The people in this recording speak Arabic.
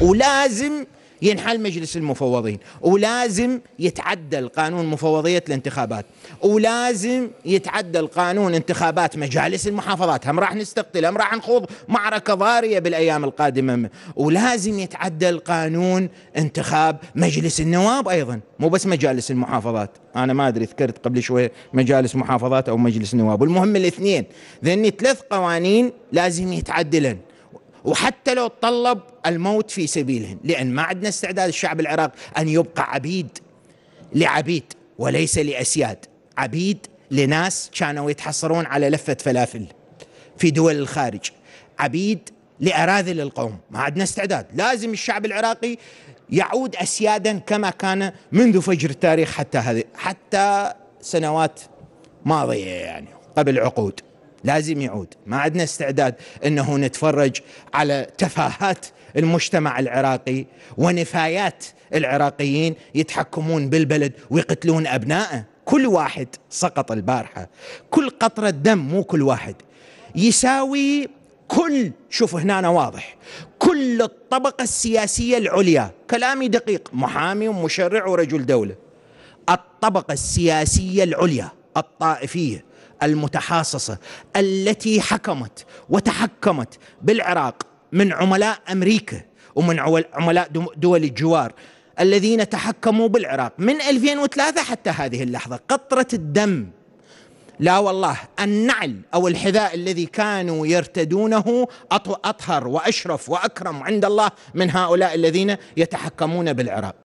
ولازم ينحل مجلس المفوضين ولازم يتعدل قانون مفوضية الانتخابات ولازم يتعدل قانون انتخابات مجالس المحافظات هم راح نستقتل هم راح نخوض معركة ضارية بالأيام القادمة ولازم يتعدل قانون انتخاب مجلس النواب أيضا مو بس مجالس المحافظات أنا ما أدري ذكرت قبل شوي مجالس محافظات أو مجلس نواب المهم الاثنين ذني ثلاث قوانين لازم يتعدلن وحتى لو طلب الموت في سبيلهم لأن ما عندنا استعداد الشعب العراقي أن يبقى عبيد لعبيد وليس لأسياد عبيد لناس كانوا يتحصرون على لفة فلافل في دول الخارج عبيد لأراذل القوم ما عندنا استعداد لازم الشعب العراقي يعود أسيادا كما كان منذ فجر التاريخ حتى هذه حتى سنوات ماضية يعني قبل عقود لازم يعود ما عندنا استعداد انه نتفرج على تفاهات المجتمع العراقي ونفايات العراقيين يتحكمون بالبلد ويقتلون ابنائه كل واحد سقط البارحه كل قطره دم مو كل واحد يساوي كل شوف هنا أنا واضح كل الطبقة السياسية العليا كلامي دقيق محامي ومشرع ورجل دولة الطبقة السياسية العليا الطائفية المتحاصصه التي حكمت وتحكمت بالعراق من عملاء امريكا ومن عملاء دول الجوار الذين تحكموا بالعراق من 2003 حتى هذه اللحظه قطره الدم لا والله النعل او الحذاء الذي كانوا يرتدونه اطهر واشرف واكرم عند الله من هؤلاء الذين يتحكمون بالعراق